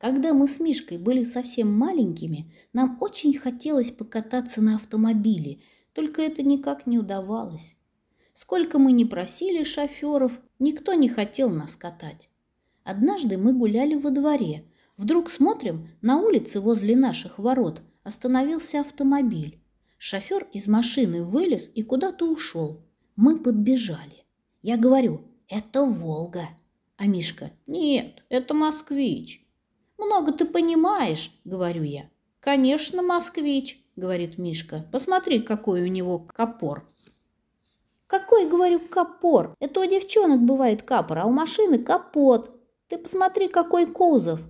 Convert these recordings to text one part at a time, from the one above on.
Когда мы с Мишкой были совсем маленькими, нам очень хотелось покататься на автомобиле, только это никак не удавалось. Сколько мы не просили шоферов, никто не хотел нас катать. Однажды мы гуляли во дворе. Вдруг смотрим, на улице возле наших ворот остановился автомобиль. Шофер из машины вылез и куда-то ушел. Мы подбежали. Я говорю, это «Волга». А Мишка, нет, это «Москвич». «Много ты понимаешь», — говорю я. «Конечно, москвич», — говорит Мишка. «Посмотри, какой у него копор». «Какой, говорю, копор? Это у девчонок бывает капор, а у машины капот. Ты посмотри, какой кузов!»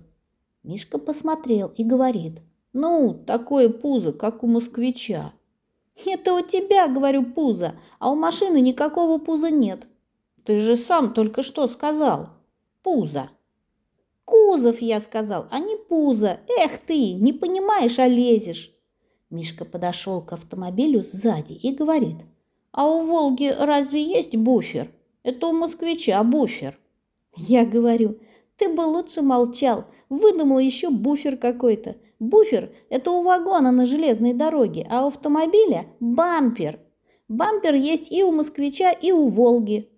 Мишка посмотрел и говорит. «Ну, такое пузо, как у москвича». «Это у тебя, говорю, пузо, а у машины никакого пуза нет». «Ты же сам только что сказал. Пузо». «Кузов, я сказал, а не пузо! Эх ты, не понимаешь, а лезешь!» Мишка подошел к автомобилю сзади и говорит. «А у «Волги» разве есть буфер? Это у москвича буфер». Я говорю, «Ты бы лучше молчал, выдумал еще буфер какой-то. Буфер – это у вагона на железной дороге, а у автомобиля – бампер. Бампер есть и у москвича, и у «Волги».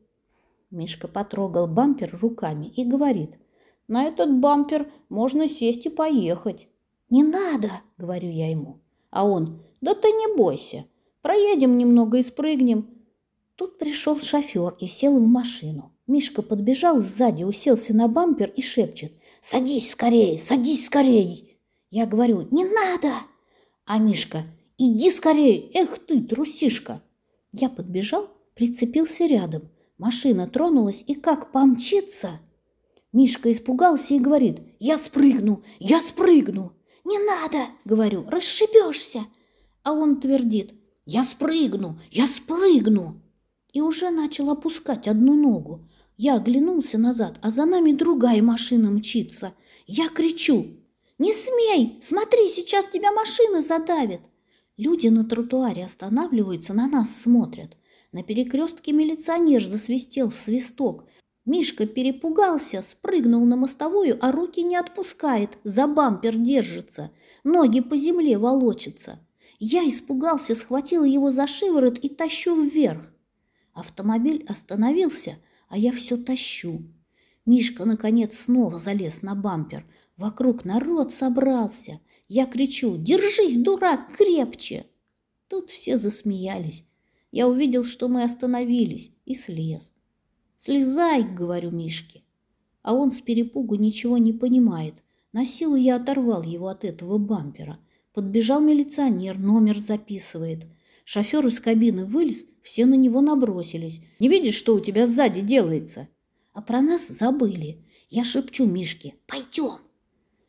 Мишка потрогал бампер руками и говорит, на этот бампер можно сесть и поехать. Не надо, говорю я ему. А он, да ты не бойся, проедем немного и спрыгнем. Тут пришел шофер и сел в машину. Мишка подбежал сзади, уселся на бампер и шепчет. «Садись скорее, садись скорее!» Я говорю, «Не надо!» А Мишка, «Иди скорее, эх ты, трусишка!» Я подбежал, прицепился рядом. Машина тронулась и как помчится – Мишка испугался и говорит, «Я спрыгну! Я спрыгну!» «Не надо!» – говорю, «расшибешься!» А он твердит, «Я спрыгну! Я спрыгну!» И уже начал опускать одну ногу. Я оглянулся назад, а за нами другая машина мчится. Я кричу, «Не смей! Смотри, сейчас тебя машина задавит!» Люди на тротуаре останавливаются, на нас смотрят. На перекрестке милиционер засвистел в свисток. Мишка перепугался, спрыгнул на мостовую, а руки не отпускает, за бампер держится, ноги по земле волочатся. Я испугался, схватил его за шиворот и тащу вверх. Автомобиль остановился, а я все тащу. Мишка, наконец, снова залез на бампер. Вокруг народ собрался. Я кричу «Держись, дурак, крепче!» Тут все засмеялись. Я увидел, что мы остановились, и слез. «Слезай!» — говорю Мишке. А он с перепугу ничего не понимает. На силу я оторвал его от этого бампера. Подбежал милиционер, номер записывает. Шофер из кабины вылез, все на него набросились. «Не видишь, что у тебя сзади делается?» А про нас забыли. Я шепчу Мишке «Пойдем!»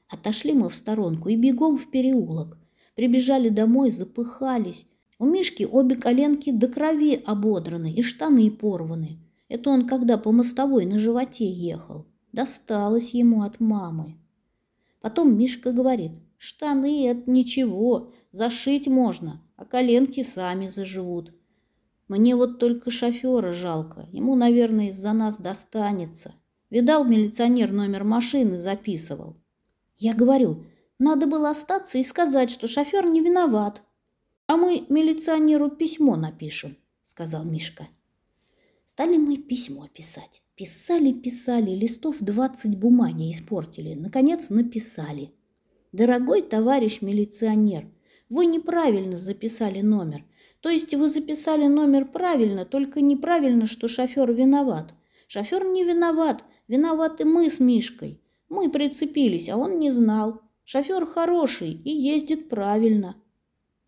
Отошли мы в сторонку и бегом в переулок. Прибежали домой, запыхались. У Мишки обе коленки до крови ободраны и штаны порваны. Это он когда по мостовой на животе ехал. Досталось ему от мамы. Потом Мишка говорит, штаны – это ничего, зашить можно, а коленки сами заживут. Мне вот только шофера жалко, ему, наверное, из-за нас достанется. Видал, милиционер номер машины записывал. Я говорю, надо было остаться и сказать, что шофер не виноват. А мы милиционеру письмо напишем, сказал Мишка. Стали мы письмо писать. Писали, писали, листов двадцать бумаги испортили. Наконец написали. Дорогой товарищ милиционер, вы неправильно записали номер. То есть вы записали номер правильно, только неправильно, что шофер виноват. Шофер не виноват, виноваты мы с Мишкой. Мы прицепились, а он не знал. Шофер хороший и ездит правильно.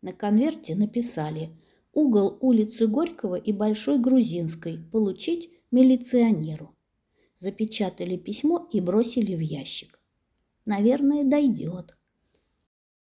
На конверте написали – угол улицы Горького и Большой Грузинской получить милиционеру. Запечатали письмо и бросили в ящик. Наверное, дойдет.